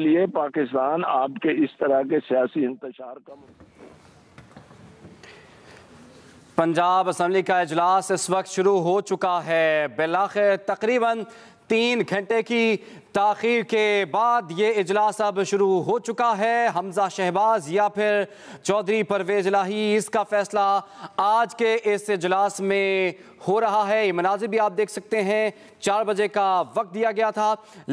लिए पाकिस्तान आपके इस तरह के सियासी इंतजार कम पंजाब असम्बली का अजलास इस वक्त शुरू हो चुका है बिलाखिर तकरीबन तीन घंटे की ताखिर के बाद ये इजलास अब शुरू हो चुका है हमजा शहबाज या फिर चौधरी परवेज लाही इसका फैसला आज के इस इजलास में हो रहा है ये मनाजिर भी आप देख सकते हैं चार बजे का वक्त दिया गया था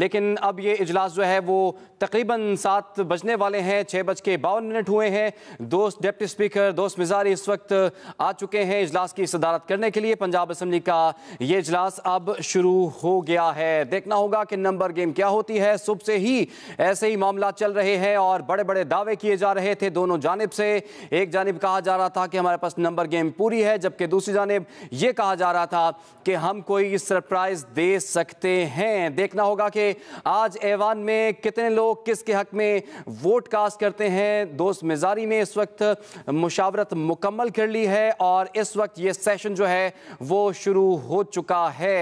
लेकिन अब ये इजलास जो है वो तकरीबन सात बजने वाले हैं छः बज के बावन मिनट हुए हैं दोस्त डिप्टी स्पीकर दोस्त मिजारी इस वक्त आ चुके हैं इजलास की सदारत करने के लिए पंजाब असम्बली का ये इजलास अब शुरू हो गया है देखना होगा कि नंबर गेम गेम क्या होती है सुबह से ही ऐसे ही मामला चल रहे हैं और बड़े बड़े दावे किए जा रहे थे दोनों जानब से एक जानब कहा जा रहा था कि हमारे पास नंबर गेम पूरी है जबकि दूसरी जानब ये कहा जा रहा था कि हम कोई सरप्राइज दे सकते हैं देखना होगा कि आज ऐवान में कितने लोग किसके हक में वोट कास्ट करते हैं दोस्त मिजारी ने इस वक्त मुशावरत मुकम्मल कर ली है और इस वक्त ये सेशन जो है वो शुरू हो चुका है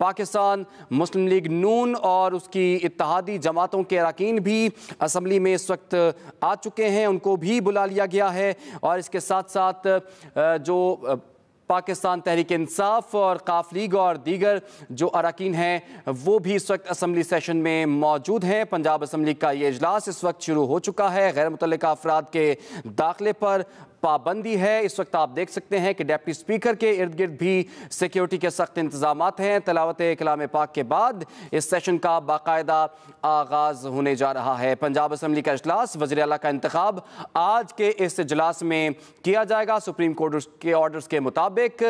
पाकिस्तान मुस्लिम लीग नून और उसकी इतिहादी जमातों के अरकान भी असम्बली में इस वक्त आ चुके हैं उनको भी बुला लिया गया है और इसके साथ साथ जो पाकिस्तान तहरीक इंसाफ और काफ लीग और दीगर जो अरकान हैं वो भी इस वक्त असम्बली सेशन में मौजूद हैं पंजाब असम्बली का ये अजलास इस वक्त शुरू हो चुका है गैर मुतल अफराद के दाखिले पर पाबंदी है इस वक्त आप देख सकते हैं कि डेप्टी स्पीकर के इर्द गिर्द भी सिक्योरिटी के सख्त इंतजाम हैं तलावत कलाम पाक के बाद इस सेशन का बाकायदा आगाज होने जा रहा है पंजाब असम्बली का अजलास वजी अला का इंतखब आज के इस अजलास में किया जाएगा सुप्रीम कोर्ट के ऑर्डर्स के मुताबिक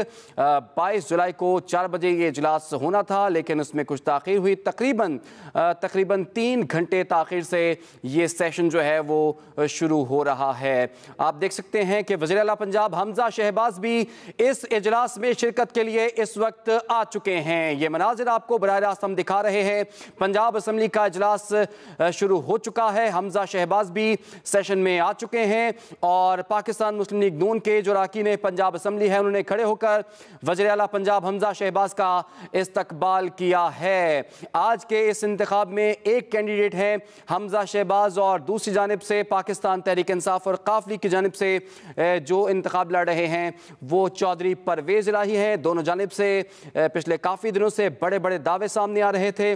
बाईस जुलाई को चार बजे ये इजलास होना था लेकिन उसमें कुछ तखिर हुई तकरीबन तकरीबन तीन घंटे तखिर से ये सेशन जो है वो शुरू हो रहा है आप देख सकते हैं हैं कि वजी अला पंजाब हमजा शहबाज भी इस अजलास में शिरकत के लिए इस वक्त आ चुके हैं ये मनाजिर आपको बर रास्त हम दिखा रहे हैं पंजाब असम्बली का अजलास शुरू हो चुका है हमजा शहबाज भी सेशन में आ चुके हैं और पाकिस्तान मुस्लिम लीग नून के जो राकीन पंजाब असम्बली है उन्होंने खड़े होकर वजर अला पंजाब हमजा शहबाज का इस्तबाल किया है आज के इस इंतब में एक कैंडिडेट हैं हमजा शहबाज और दूसरी जानब से पाकिस्तान तहरीक इंसाफ और काफली की जानब से जो इंतब लड़ रहे हैं वो चौधरी परवेज़ इलाही हैं दोनों जानब से पिछले काफ़ी दिनों से बड़े बड़े दावे सामने आ रहे थे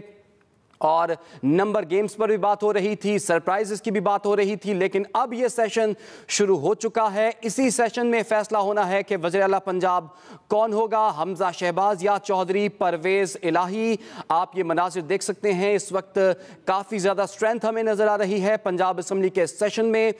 और नंबर गेम्स पर भी बात हो रही थी सरप्राइजेस की भी बात हो रही थी लेकिन अब यह सेशन शुरू हो चुका है इसी सेशन में फैसला होना है कि वजर अला पंजाब कौन होगा हमजा शहबाज या चौधरी परवेज इलाही आप ये मनाजिर देख सकते हैं इस वक्त काफ़ी ज़्यादा स्ट्रेंथ हमें नज़र आ रही है पंजाब असम्बली के सेशन में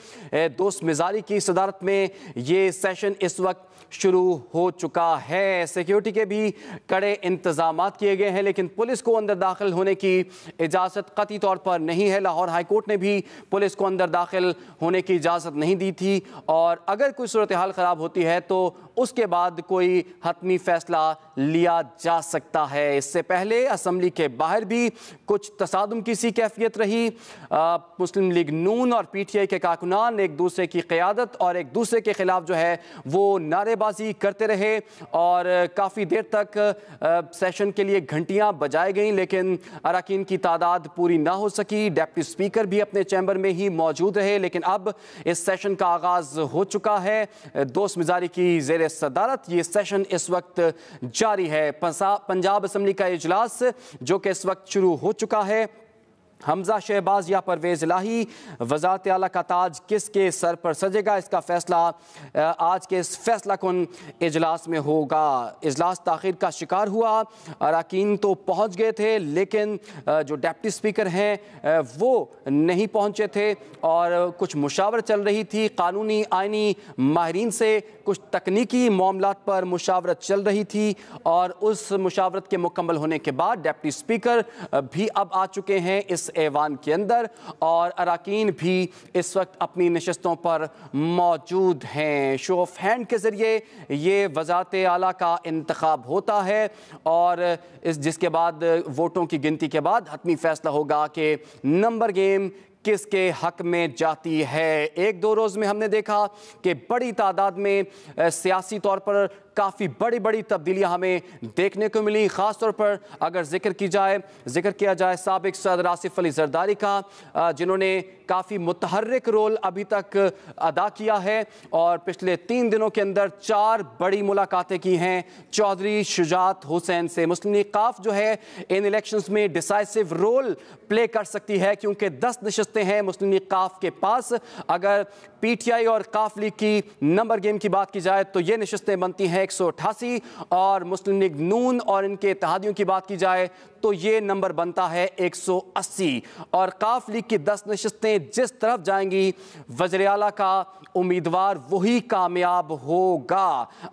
दोस्त मिजारी की सदारत में ये सेशन इस वक्त शुरू हो चुका है सिक्योरिटी के भी कड़े इंतजाम किए गए हैं लेकिन पुलिस को अंदर दाखिल होने की इजाज़त कती तौर पर नहीं है लाहौर हाईकोर्ट ने भी पुलिस को अंदर दाखिल होने की इजाज़त नहीं दी थी और अगर कोई सूरत हाल ख़राब होती है तो उसके बाद कोई हतमी फैसला लिया जा सकता है इससे पहले असम्बली के बाहर भी कुछ तसादम की सी कैफियत रही आ, मुस्लिम लीग नून और पी टी आई के कारकुनान एक दूसरे की क़्यादत और एक दूसरे के ख़िलाफ़ जो है वो नारेबाजी करते रहे और काफ़ी देर तक आ, सेशन के लिए घंटियाँ बजाई गई लेकिन अरकान की तादाद पूरी ना हो सकी डेप्टी स्पीकर भी अपने चैम्बर में ही मौजूद रहे लेकिन अब इस सेशन का आगाज़ हो चुका है दोस्त मिजारी की जेर जेर सदारत ये सेशन इस वक्त जारी है पंजाब असम्बली का इजलास जो कि इस वक्त शुरू हो चुका है हमजा शहबाज या परवेज लाही वजारत अली का ताज किस के सर पर सजेगा इसका फैसला आज के इस फैसला कन इजलास में होगा इजलास तखिर का शिकार हुआ अरकान तो पहुँच गए थे लेकिन जो डेप्टी स्पीकर हैं वो नहीं पहुँचे थे और कुछ मुशावर चल रही थी कानूनी आइनी माहरीन से कुछ तकनीकी मामला पर मुशावरत चल रही थी और उस मुशावरत के मुकम्मल होने के बाद डेप्टी स्पीकर भी अब आ चुके हैं इस ऐवान के अंदर और अरकान भी इस वक्त अपनी नशस्तों पर मौजूद हैं शो ऑफ हैंड के ज़रिए ये वजारत आला का इंतखब होता है और इस जिसके बाद वोटों की गिनती के बाद हतमी फैसला होगा कि नंबर गेम किसके हक में जाती है एक दो रोज़ में हमने देखा कि बड़ी तादाद में सियासी तौर पर काफ़ी बड़ी बड़ी तब्दीलियाँ हमें देखने को मिली ख़ासतौर पर अगर जिक्र की जाए जिक्र किया जाए सबक सदर आसिफ अली जरदारी का जिन्होंने काफ़ी मुतहरक रोल अभी तक अदा किया है और पिछले तीन दिनों के अंदर चार बड़ी मुलाकातें की हैं चौधरी शुजात हुसैन से मुस्लिम काफ जो है इन इलेक्शन में डिसाइसिव रोल प्ले कर सकती है क्योंकि दस नशस्तें हैं मुस्लिम काफ के पास अगर पीटीआई और काफ लीग की नंबर गेम की बात की जाए तो ये नशस्तें बनती हैं एक और मुस्लिम लीग नून और इनके इतिहादियों की बात की जाए तो ये नंबर बनता है 180 और काफ लीग की 10 नशस्तें जिस तरफ जाएंगी वजरियाला का उम्मीदवार वही कामयाब होगा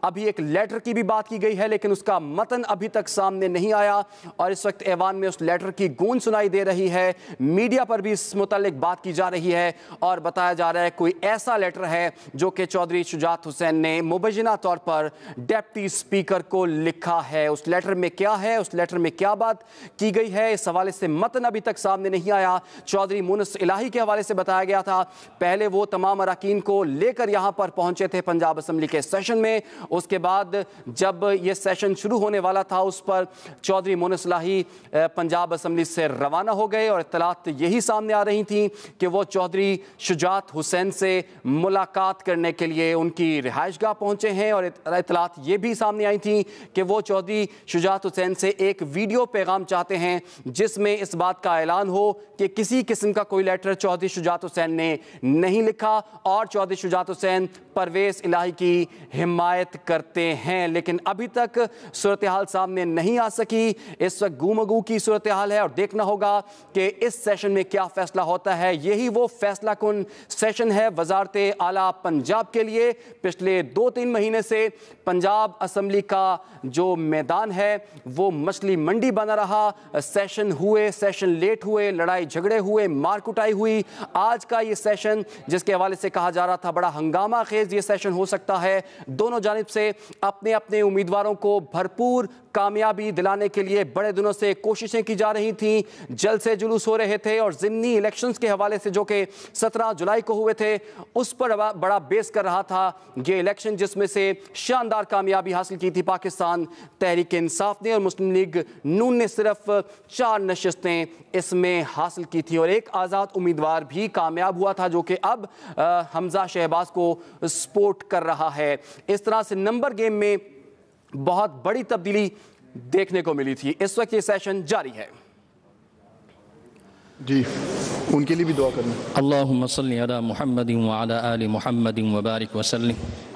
अभी एक लेटर की भी बात की गई है लेकिन उसका मतन अभी तक सामने नहीं आया और इस वक्त ऐवान में उस लेटर की गूंज सुनाई दे रही है मीडिया पर भी इस मुतल बात की जा रही है और बताया जा रहा है कोई ऐसा ऐसा लेटर है जो कि चौधरी शुजात हुसैन ने मुबैना तौर पर डेप्टी स्पीकर को लिखा है उस लेटर में क्या है उस लेटर में क्या बात की गई है इस हवाले से मतन अभी तक सामने नहीं आया चौधरी मुनस इलाही के हवाले से बताया गया था पहले वो तमाम अरकान को लेकर यहाँ पर पहुँचे थे पंजाब असम्बली के सेशन में उसके बाद जब ये सेशन शुरू होने वाला था उस पर चौधरी मुनस इलाही पंजाब असम्बली से रवाना हो गए और इतलात यही सामने आ रही थी कि वो चौधरी शुजात हुसैन से मुलाकात करने के लिए उनकी रिहाइश गाह पहुँचे हैं और इतलात ये भी सामने आई थी कि वो चौधरी शुजात हुसैन से एक वीडियो पैगाम चाहते हैं जिसमें इस बात का ऐलान हो कि किसी किस्म का कोई लेटर चौधरी शुजात हुसैन ने नहीं लिखा और चौधरी शुजात हुसैन परवेज इलाही की हिमायत करते हैं लेकिन अभी तक सूरत हाल सामने नहीं आ सकी इस वक्त गुमगू की सूरत हाल है और देखना होगा कि इस सेशन में क्या फैसला होता है यही वो फैसला कन सेशन है वजह वजारत आला पंजाब के लिए पिछले दो तीन महीने से पंजाब असम्बली का जो मैदान है वो मछली मंडी बना रहा सेशन हुए सेशन लेट हुए लड़ाई झगड़े हुए मार कुटाई हुई आज का ये सेशन जिसके हवाले से कहा जा रहा था बड़ा हंगामा खेज ये सेशन हो सकता है दोनों जानब से अपने अपने उम्मीदवारों को भरपूर कामयाबी दिलाने के लिए बड़े दिनों से कोशिशें की जा रही थी जल से जुलूस हो रहे थे और ज़िमनी इलेक्शंस के हवाले से जो कि 17 जुलाई को हुए थे उस पर बड़ा बेस कर रहा था ये इलेक्शन जिसमें से शानदार कामयाबी हासिल की थी पाकिस्तान तहरीक इंसाफ ने और मुस्लिम लीग नून ने सिर्फ चार नशस्तें इसमें हासिल की थी और एक आज़ाद उम्मीदवार भी कामयाब हुआ था जो कि अब आ, हमजा शहबाज को सपोर्ट कर रहा है इस तरह से नंबर गेम में बहुत बड़ी तब्दीली देखने को मिली थी इस वक्त ये सेशन जारी है जी उनके लिए भी दुआ करना अल्लाह सल महमद वाली महमद वबारक वसलम